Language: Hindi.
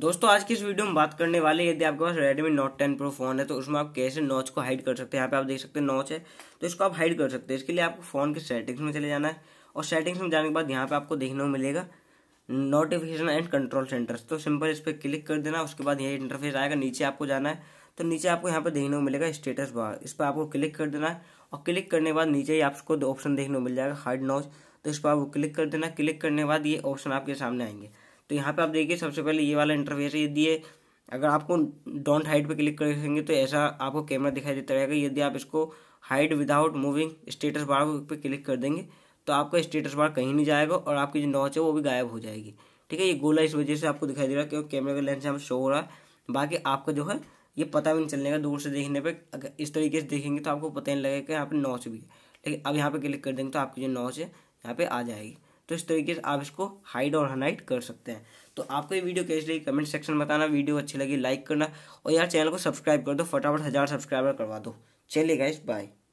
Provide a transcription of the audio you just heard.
दोस्तों आज की इस वीडियो में बात करने वाले यदि आपके पास Redmi Note 10 Pro फोन है तो उसमें आप कैसे नॉच को हाइड कर सकते हैं यहाँ पे आप देख सकते हैं नॉच है तो इसको आप हाइड कर सकते हैं इसके लिए आपको फोन के सेटिंग्स में चले जाना है और सेटिंग्स में जाने के बाद यहाँ पे आपको देखने को मिलेगा नोटिफिकेशन एंड कंट्रोल सेंटर्स तो सिंपल इस पर क्लिक कर देना उसके बाद यही इंटरफेस आएगा नीचे आपको जाना है तो नीचे आपको यहाँ पर देखने को मिलेगा स्टेटस बार इस पर आपको क्लिक कर देना है और क्लिक करने के बाद नीचे ही आपको ऑप्शन देखने को मिल जाएगा हाइड नॉच तो इस पर आपको क्लिक कर देना क्लिक करने के बाद ये ऑप्शन आपके सामने आएंगे तो यहाँ पे आप देखिए सबसे पहले ये वाला इंटरफेस ये दिए अगर आपको डोंट हाइट पे क्लिक करेंगे तो ऐसा आपको कैमरा दिखाई देता रहेगा यदि आप इसको hide without moving status bar पे क्लिक कर देंगे तो आपका स्टेटस बार कहीं नहीं जाएगा और आपकी जो नॉच है वो भी गायब हो जाएगी ठीक है ये गोला इस वजह से आपको दिखाई दे रहा है क्योंकि कैमरे का लेंस यहाँ शो हो रहा है बाकी आपका जो है ये पता भी नहीं चलने का दूर से देखने पर अगर इस तरीके से देखेंगे तो आपको पता नहीं लगेगा कि यहाँ पर नॉच भी है लेकिन अब यहाँ पर क्लिक कर देंगे तो आपकी जो नॉच है यहाँ पर आ जाएगी तो इस तरीके से आप इसको हाइड और हनाइट कर सकते हैं तो आपको ये वीडियो कैसी लगी कमेंट सेक्शन में बताना वीडियो अच्छी लगी लाइक करना और यार चैनल को सब्सक्राइब कर दो फटाफट हज़ार सब्सक्राइबर करवा दो चलिए गाइस बाय